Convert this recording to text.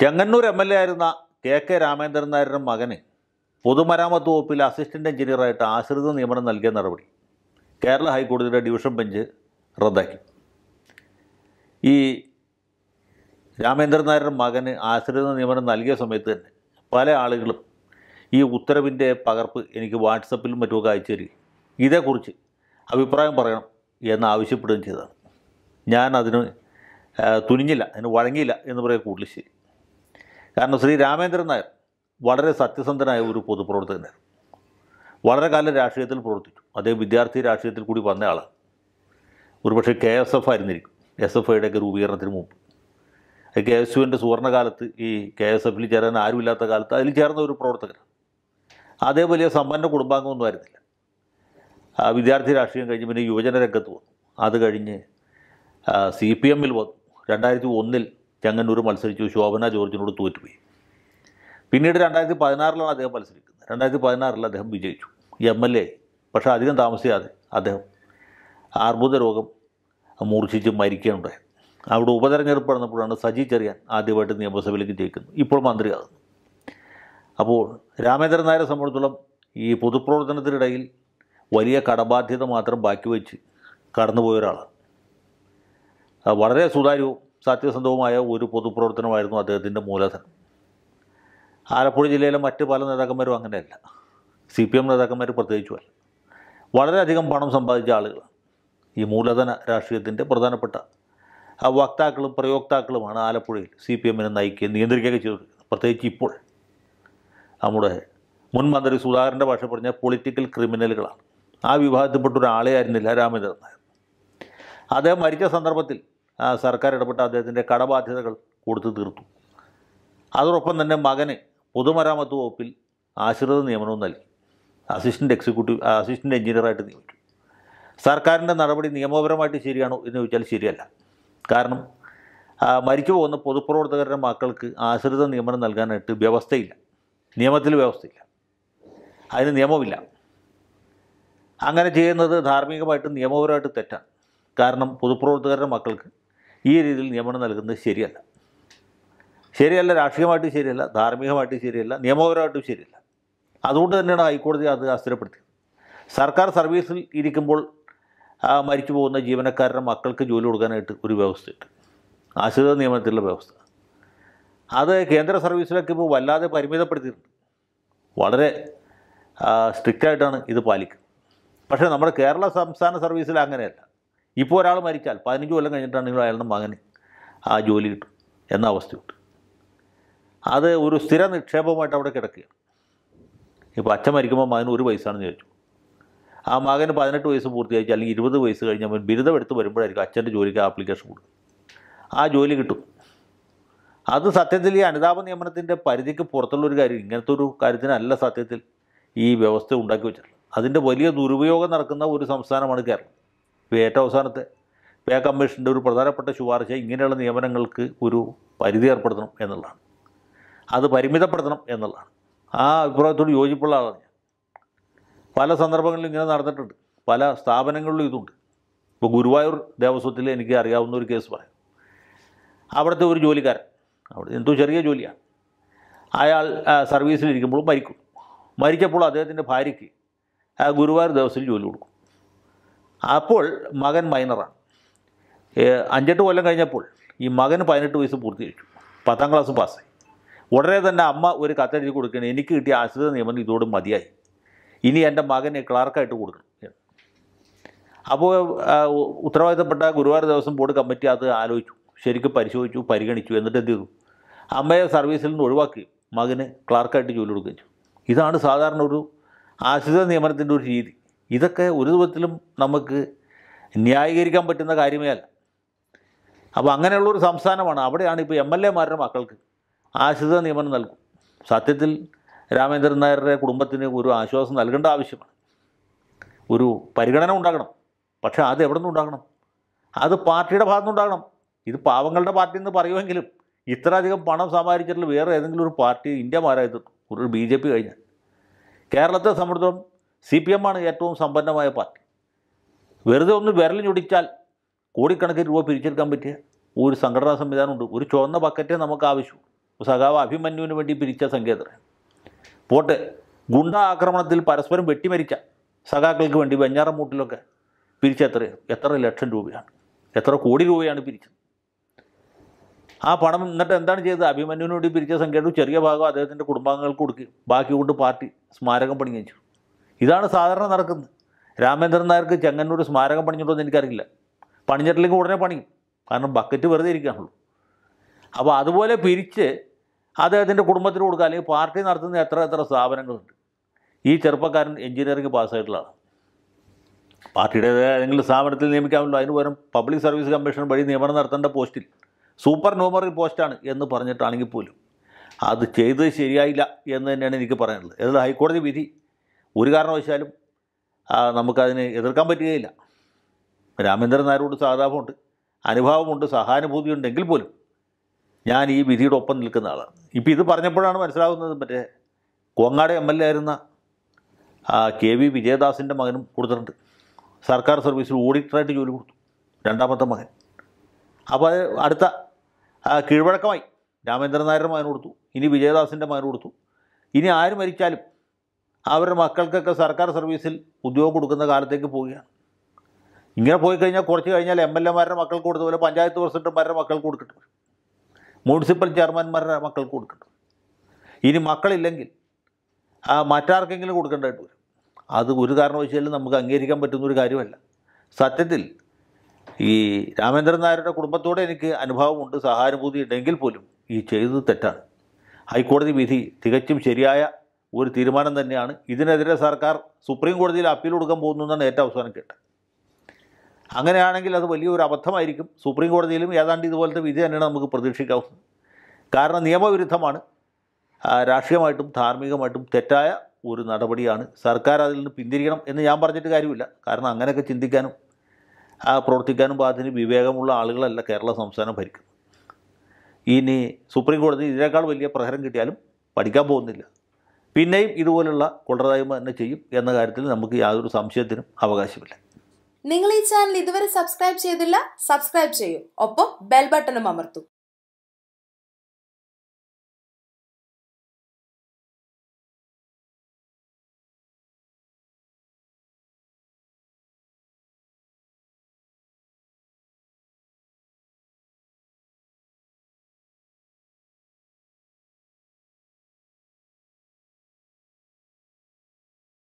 Chengannur M L A ആയിരുന്ന K K Ramendran നായരുടെ മകന് പൊതുമരാമത്ത് വകുപ്പിൽ അസിസ്റ്റൻ്റ് എഞ്ചിനീയറായിട്ട് ആശ്രിത നിയമനം നൽകിയ നടപടി കേരള ഹൈക്കോടതിയുടെ ഡിവിഷൻ ബെഞ്ച് റദ്ദാക്കി ഈ രാമേന്ദ്രൻ നായരുടെ മകന് ആശ്രിത നിയമനം നൽകിയ സമയത്ത് തന്നെ പല ആളുകളും ഈ ഉത്തരവിൻ്റെ പകർപ്പ് എനിക്ക് വാട്സപ്പിലും മറ്റുമൊക്കെ അയച്ചു തരിക ഇതേക്കുറിച്ച് അഭിപ്രായം പറയണം എന്ന് ആവശ്യപ്പെടുകയും ചെയ്തതാണ് ഞാൻ അതിന് തുനിഞ്ഞില്ല അതിന് വഴങ്ങിയില്ല എന്ന് പറയാൻ കൂടുതൽ ശരി കാരണം ശ്രീ രാമേന്ദ്രൻ നായർ വളരെ സത്യസന്ധനായ ഒരു പൊതുപ്രവർത്തകനായിരുന്നു വളരെ കാലം രാഷ്ട്രീയത്തിൽ പ്രവർത്തിച്ചു അദ്ദേഹം വിദ്യാർത്ഥി രാഷ്ട്രീയത്തിൽ കൂടി വന്ന ആളാണ് ഒരുപക്ഷെ കെ എസ് എഫ് ആയിരുന്നിരിക്കും എസ് എഫ് ഐയുടെയൊക്കെ രൂപീകരണത്തിന് മുമ്പ് കെ എസ് യുവിൻ്റെ സുവർണകാലത്ത് ഈ കെ എസ് എഫിൽ ചേരാൻ ആരുമില്ലാത്ത കാലത്ത് അതിൽ ചേർന്ന ഒരു പ്രവർത്തകനാണ് അതേ വലിയ സമ്പന്ന കുടുംബാംഗമൊന്നും ആയിരുന്നില്ല വിദ്യാർത്ഥി രാഷ്ട്രീയം കഴിഞ്ഞ് പിന്നെ യുവജന രംഗത്ത് വന്നു അത് കഴിഞ്ഞ് സി പി എമ്മിൽ വന്നു രണ്ടായിരത്തി ഒന്നിൽ ചങ്ങന്നൂർ മത്സരിച്ചു ശോഭന ജോർജിനോട് തോറ്റുപോയി പിന്നീട് രണ്ടായിരത്തി പതിനാറിലാണ് അദ്ദേഹം മത്സരിക്കുന്നത് രണ്ടായിരത്തി പതിനാറിൽ അദ്ദേഹം വിജയിച്ചു എം എൽ എ പക്ഷേ അധികം താമസിയാതെ അദ്ദേഹം ആർബുദ രോഗം മൂർച്ഛിച്ച് മരിക്കുകയുണ്ടായി അവിടെ ഉപതെരഞ്ഞെടുപ്പ് നടന്നപ്പോഴാണ് സജി ചെറിയാൻ ആദ്യമായിട്ട് നിയമസഭയിലേക്ക് ജയിക്കുന്നത് ഇപ്പോൾ മന്ത്രിയാകുന്നു അപ്പോൾ രാമേന്ദ്രൻ നായരെ സംബന്ധിച്ചിടത്തോളം ഈ പൊതുപ്രവർത്തനത്തിനിടയിൽ വലിയ കടബാധ്യത മാത്രം ബാക്കി വെച്ച് കടന്നുപോയ ഒരാളാണ് വളരെ സുതാര്യവും സത്യസന്ധവുമായ ഒരു പൊതുപ്രവർത്തനമായിരുന്നു അദ്ദേഹത്തിൻ്റെ മൂലധനം ആലപ്പുഴ ജില്ലയിലെ മറ്റ് പല നേതാക്കന്മാരും അങ്ങനെയല്ല സി പി എം നേതാക്കന്മാർ അല്ല വളരെയധികം പണം സമ്പാദിച്ച ആളുകൾ ഈ മൂലധന രാഷ്ട്രീയത്തിൻ്റെ പ്രധാനപ്പെട്ട വക്താക്കളും പ്രയോക്താക്കളുമാണ് ആലപ്പുഴയിൽ സി പി എമ്മിനെ നയിക്കുകയും നിയന്ത്രിക്കുകയൊക്കെ ചെയ്തിരിക്കുന്നത് പ്രത്യേകിച്ച് ഇപ്പോൾ നമ്മുടെ മുൻ മന്ത്രി സുധാകരൻ്റെ ഭാഷ പറഞ്ഞ പൊളിറ്റിക്കൽ ക്രിമിനലുകളാണ് ആ വിഭാഗത്തിൽപ്പെട്ട ഒരാളെ ആയിരുന്നില്ല രാമചന്ദ്രൻ നായർ അദ്ദേഹം മരിച്ച സന്ദർഭത്തിൽ സർക്കാർ ഇടപെട്ട അദ്ദേഹത്തിൻ്റെ കടബാധ്യതകൾ കൊടുത്തു തീർത്തു അതോടൊപ്പം തന്നെ മകന് പൊതുമരാമത്ത് വകുപ്പിൽ ആശ്രിത നിയമനവും നൽകി അസിസ്റ്റൻ്റ് എക്സിക്യൂട്ടീവ് അസിസ്റ്റൻ്റ് എഞ്ചിനീയറായിട്ട് നിയമിച്ചു സർക്കാരിൻ്റെ നടപടി നിയമപരമായിട്ട് ശരിയാണോ എന്ന് ചോദിച്ചാൽ ശരിയല്ല കാരണം മരിച്ചു പോകുന്ന പൊതുപ്രവർത്തകരുടെ മക്കൾക്ക് ആശ്രിത നിയമനം നൽകാനായിട്ട് വ്യവസ്ഥയില്ല നിയമത്തിൽ വ്യവസ്ഥയില്ല അതിന് നിയമമില്ല അങ്ങനെ ചെയ്യുന്നത് ധാർമ്മികമായിട്ട് നിയമപരമായിട്ട് തെറ്റാണ് കാരണം പൊതുപ്രവർത്തകരുടെ മക്കൾക്ക് ഈ രീതിയിൽ നിയമനം നൽകുന്നത് ശരിയല്ല ശരിയല്ല രാഷ്ട്രീയമായിട്ട് ശരിയല്ല ധാർമ്മികമായിട്ടും ശരിയല്ല നിയമപരമായിട്ടും ശരിയല്ല അതുകൊണ്ട് തന്നെയാണ് ഹൈക്കോടതി അത് അസ്ഥിരപ്പെടുത്തിയത് സർക്കാർ സർവീസിൽ ഇരിക്കുമ്പോൾ മരിച്ചു പോകുന്ന ജീവനക്കാരുടെ മക്കൾക്ക് ജോലി കൊടുക്കാനായിട്ട് ഒരു വ്യവസ്ഥയുണ്ട് ആശ്രിത നിയമനത്തിലുള്ള വ്യവസ്ഥ അത് കേന്ദ്ര സർവീസിലൊക്കെ ഇപ്പോൾ വല്ലാതെ പരിമിതപ്പെടുത്തിയിട്ടുണ്ട് വളരെ സ്ട്രിക്റ്റായിട്ടാണ് ഇത് പാലിക്കുന്നത് പക്ഷേ നമ്മുടെ കേരള സംസ്ഥാന സർവീസിൽ അങ്ങനെയല്ല ഇപ്പോൾ ഒരാൾ മരിച്ചാൽ പതിനഞ്ച് കൊല്ലം നിങ്ങൾ അയാളുടെ മകന് ആ ജോലി കിട്ടും എന്ന അവസ്ഥയുണ്ട് അത് ഒരു സ്ഥിര നിക്ഷേപമായിട്ട് അവിടെ കിടക്കുകയാണ് ഇപ്പോൾ അച്ഛൻ മരിക്കുമ്പോൾ മകന് ഒരു വയസ്സാണെന്ന് ചോദിച്ചു ആ മകന് പതിനെട്ട് വയസ്സ് പൂർത്തിയാക്കി അല്ലെങ്കിൽ ഇരുപത് വയസ്സ് കഴിഞ്ഞ് അവൻ ബിരുദം എടുത്ത് വരുമ്പോഴായിരിക്കും അച്ഛൻ്റെ ജോലിക്ക് ആപ്ലിക്കേഷൻ കൊടുക്കും ആ ജോലി കിട്ടും അത് സത്യത്തിൽ ഈ അനിതാപ നിയമനത്തിൻ്റെ പരിധിക്ക് പുറത്തുള്ള ഒരു കാര്യം ഇങ്ങനത്തെ ഒരു കാര്യത്തിനല്ല സത്യത്തിൽ ഈ വ്യവസ്ഥ ഉണ്ടാക്കി വെച്ചിട്ടുള്ളത് അതിൻ്റെ വലിയ ദുരുപയോഗം നടക്കുന്ന ഒരു സംസ്ഥാനമാണ് കേരളം ഏറ്റവും അവസാനത്തെ പേ കമ്മീഷൻ്റെ ഒരു പ്രധാനപ്പെട്ട ശുപാർശ ഇങ്ങനെയുള്ള നിയമനങ്ങൾക്ക് ഒരു പരിധി ഏർപ്പെടുത്തണം എന്നുള്ളതാണ് അത് പരിമിതപ്പെടുത്തണം എന്നുള്ളതാണ് ആ അഭിപ്രായത്തോട് യോജിപ്പുള്ള ആളാണ് ഞാൻ പല സന്ദർഭങ്ങളിലും ഇങ്ങനെ നടന്നിട്ടുണ്ട് പല സ്ഥാപനങ്ങളിലും ഇതുണ്ട് ഇപ്പോൾ ഗുരുവായൂർ ദേവസ്വത്തിൽ എനിക്ക് അറിയാവുന്ന ഒരു കേസ് പറയാം അവിടുത്തെ ഒരു ജോലിക്കാരൻ അവിടെ എന്തോ ചെറിയ ജോലിയാണ് അയാൾ സർവീസിലിരിക്കുമ്പോൾ മരിക്കും മരിച്ചപ്പോൾ അദ്ദേഹത്തിൻ്റെ ഭാര്യയ്ക്ക് ഗുരുവായൂർ ദേവസ്വത്തിൽ ജോലി കൊടുക്കും അപ്പോൾ മകൻ മൈനറാണ് അഞ്ചെട്ട് കൊല്ലം കഴിഞ്ഞപ്പോൾ ഈ മകന് പതിനെട്ട് വയസ്സ് പൂർത്തീകരിച്ചു പത്താം ക്ലാസ് പാസ്സായി ഉടനെ തന്നെ അമ്മ ഒരു കത്തെഴുതി കൊടുക്കണം എനിക്ക് കിട്ടിയ ആശ്രിത നിയമനം ഇതോട് മതിയായി ഇനി എൻ്റെ മകനെ ക്ലാർക്കായിട്ട് കൊടുക്കണം അപ്പോൾ ഉത്തരവാദിത്തപ്പെട്ട ഗുരുവായൂർ ദിവസം ബോർഡ് കമ്മിറ്റി അത് ആലോചിച്ചു ശരിക്കും പരിശോധിച്ചു പരിഗണിച്ചു എന്നിട്ട് എന്ത് ചെയ്തു അമ്മയെ സർവീസിൽ നിന്ന് ഒഴിവാക്കി മകന് ക്ലാർക്കായിട്ട് ജോലി കൊടുക്കുകയും ചെയ്തു ഇതാണ് സാധാരണ ഒരു ആശ്രിത നിയമനത്തിൻ്റെ ഒരു രീതി ഇതൊക്കെ ഒരു വിധത്തിലും നമുക്ക് ന്യായീകരിക്കാൻ പറ്റുന്ന കാര്യമേ അല്ല അപ്പോൾ അങ്ങനെയുള്ളൊരു സംസ്ഥാനമാണ് അവിടെയാണ് ഇപ്പോൾ എം എൽ എമാരുടെ മക്കൾക്ക് ആശ്രിത നിയമനം നൽകും സത്യത്തിൽ രാമേന്ദ്രൻ നായരുടെ കുടുംബത്തിന് ഒരു ആശ്വാസം നൽകേണ്ട ആവശ്യമാണ് ഒരു പരിഗണന ഉണ്ടാകണം പക്ഷേ അത് എവിടെ നിന്നുണ്ടാകണം അത് പാർട്ടിയുടെ നിന്നുണ്ടാകണം ഇത് പാവങ്ങളുടെ പാർട്ടി എന്ന് പറയുമെങ്കിലും ഇത്ര അധികം പണം സമാഹരിച്ചിട്ടുള്ള വേറെ ഏതെങ്കിലും ഒരു പാർട്ടി ഇന്ത്യ മാറായത് ഒരു ബി ജെ പി കഴിഞ്ഞാൽ കേരളത്തെ സംബന്ധിച്ചിടത്തോളം സി പി ആണ് ഏറ്റവും സമ്പന്നമായ പാർട്ടി വെറുതെ ഒന്ന് വിരലിഞ്ഞൊടിച്ചാൽ കോടിക്കണക്കിന് രൂപ പിരിച്ചെടുക്കാൻ പറ്റിയ ഒരു സംഘടനാ സംവിധാനമുണ്ട് ഒരു ചുവന്ന ബക്കറ്റേ നമുക്ക് ആവശ്യം സഖാവ് അഭിമന്യുവിന് വേണ്ടി പിരിച്ച സങ്കേതം പോട്ടെ ഗുണ്ട ആക്രമണത്തിൽ പരസ്പരം വെട്ടിമരിച്ച സഖാക്കൾക്ക് വേണ്ടി വെഞ്ഞാറമൂട്ടിലൊക്കെ പിരിച്ച എത്ര എത്ര ലക്ഷം രൂപയാണ് എത്ര കോടി രൂപയാണ് പിരിച്ചത് ആ പണം എന്നിട്ട് എന്താണ് ചെയ്തത് അഭിമന്യുവിന് വേണ്ടി പിരിച്ച സംഖ്യയുടെ ചെറിയ ഭാഗം അദ്ദേഹത്തിൻ്റെ കുടുംബാംഗങ്ങൾക്ക് കൊടുക്കുകയും ബാക്കി കൊണ്ട് പാർട്ടി സ്മാരകം പണിയിച്ചു ഇതാണ് സാധാരണ നടക്കുന്നത് രാമേന്ദ്രൻ നായർക്ക് ചെങ്ങന്നൂർ സ്മാരകം പണിഞ്ഞിട്ടുണ്ടോ എന്ന് എനിക്കറിയില്ല പണിഞ്ഞിട്ടില്ലെങ്കിൽ ഉടനെ പണിയും കാരണം ബക്കറ്റ് വെറുതെ ഇരിക്കാനുള്ളൂ അപ്പോൾ അതുപോലെ പിരിച്ച് അദ്ദേഹത്തിൻ്റെ കുടുംബത്തിന് കൊടുക്കുക അല്ലെങ്കിൽ പാർട്ടി നടത്തുന്ന എത്ര എത്ര സ്ഥാപനങ്ങളുണ്ട് ഈ ചെറുപ്പക്കാരൻ എഞ്ചിനീയറിംഗ് പാസ്സായിട്ടുള്ളതാണ് പാർട്ടിയുടെ ഏതെങ്കിലും സ്ഥാപനത്തിൽ നിയമിക്കാമല്ലോ അതിന് പകരം പബ്ലിക് സർവീസ് കമ്മീഷൻ വഴി നിയമനം നടത്തേണ്ട പോസ്റ്റിൽ സൂപ്പർ ന്യൂമറി പോസ്റ്റാണ് എന്ന് പറഞ്ഞിട്ടാണെങ്കിൽ പോലും അത് ചെയ്തത് ശരിയായില്ല എന്ന് തന്നെയാണ് എനിക്ക് പറയാനുള്ളത് ഏതായാലും ഹൈക്കോടതി വിധി ഒരു കാരണവശാലും നമുക്കതിനെ എതിർക്കാൻ പറ്റുകയില്ല രാമേന്ദ്രൻ നായരോട് സഹതാപമുണ്ട് അനുഭാവമുണ്ട് സഹാനുഭൂതിയുണ്ടെങ്കിൽ പോലും ഞാൻ ഈ വിധിയുടെ ഒപ്പം നിൽക്കുന്ന ആളാണ് ഇപ്പോൾ ഇത് പറഞ്ഞപ്പോഴാണ് മനസ്സിലാകുന്നത് മറ്റേ കോങ്ങാട് എം എൽ എ ആയിരുന്ന കെ വി വിജയദാസിൻ്റെ മകനും കൊടുത്തിട്ടുണ്ട് സർക്കാർ സർവീസിൽ ഓഡിറ്ററായിട്ട് ജോലി കൊടുത്തു രണ്ടാമത്തെ മകൻ അപ്പോൾ അത് അടുത്ത കീഴ്വഴക്കമായി രാമേന്ദ്രൻ നായരുടെ മകൻ കൊടുത്തു ഇനി വിജയദാസിൻ്റെ മകൻ കൊടുത്തു ഇനി ആര് മരിച്ചാലും അവരുടെ മക്കൾക്കൊക്കെ സർക്കാർ സർവീസിൽ ഉദ്യോഗം കൊടുക്കുന്ന കാലത്തേക്ക് പോവുകയാണ് ഇങ്ങനെ പോയി കഴിഞ്ഞാൽ കുറച്ച് കഴിഞ്ഞാൽ എം എൽ എമാരുടെ മക്കൾക്ക് കൊടുത്ത പോലെ പഞ്ചായത്ത് പ്രസിഡന്റുമാരുടെ മക്കൾക്ക് കൊടുക്കട്ടെ മുനിസിപ്പൽ ചെയർമാൻമാരുടെ മക്കൾക്ക് കൊടുക്കട്ടെ ഇനി മക്കളില്ലെങ്കിൽ മറ്റാർക്കെങ്കിലും കൊടുക്കേണ്ടതായിട്ട് വരും അത് ഒരു കാരണവശാലും നമുക്ക് അംഗീകരിക്കാൻ പറ്റുന്ന ഒരു കാര്യമല്ല സത്യത്തിൽ ഈ രാമേന്ദ്രൻ നായരുടെ കുടുംബത്തോടെ എനിക്ക് അനുഭവമുണ്ട് സഹാനുഭൂതി ഉണ്ടെങ്കിൽ പോലും ഈ ചെയ്തത് തെറ്റാണ് ഹൈക്കോടതി വിധി തികച്ചും ശരിയായ ഒരു തീരുമാനം തന്നെയാണ് ഇതിനെതിരെ സർക്കാർ സുപ്രീം കോടതിയിൽ അപ്പീൽ കൊടുക്കാൻ പോകുന്നു എന്നാണ് ഏറ്റവും അവസാനം കേട്ടത് അങ്ങനെയാണെങ്കിൽ അത് വലിയൊരു അബദ്ധമായിരിക്കും സുപ്രീം കോടതിയിലും ഏതാണ്ട് ഇതുപോലത്തെ വിധി തന്നെയാണ് നമുക്ക് പ്രതീക്ഷിക്കാവുന്നത് കാരണം നിയമവിരുദ്ധമാണ് രാഷ്ട്രീയമായിട്ടും ധാർമ്മികമായിട്ടും തെറ്റായ ഒരു നടപടിയാണ് സർക്കാർ അതിൽ നിന്ന് പിന്തിരിക്കണം എന്ന് ഞാൻ പറഞ്ഞിട്ട് കാര്യമില്ല കാരണം അങ്ങനെയൊക്കെ ചിന്തിക്കാനും പ്രവർത്തിക്കാനും അതിന് വിവേകമുള്ള ആളുകളല്ല കേരള സംസ്ഥാനം ഭരിക്കുന്നത് ഇനി സുപ്രീം കോടതി ഇതിനേക്കാൾ വലിയ പ്രഹരം കിട്ടിയാലും പഠിക്കാൻ പോകുന്നില്ല പിന്നെയും ഇതുപോലുള്ള കൊള്ളരായ്മ തന്നെ ചെയ്യും എന്ന കാര്യത്തിൽ നമുക്ക് യാതൊരു സംശയത്തിനും അവകാശമില്ല നിങ്ങൾ ഈ ചാനൽ ഇതുവരെ സബ്സ്ക്രൈബ് ചെയ്തില്ല സബ്സ്ക്രൈബ് ചെയ്യൂ ഒപ്പം ബെൽ ബട്ടണും അമർത്തും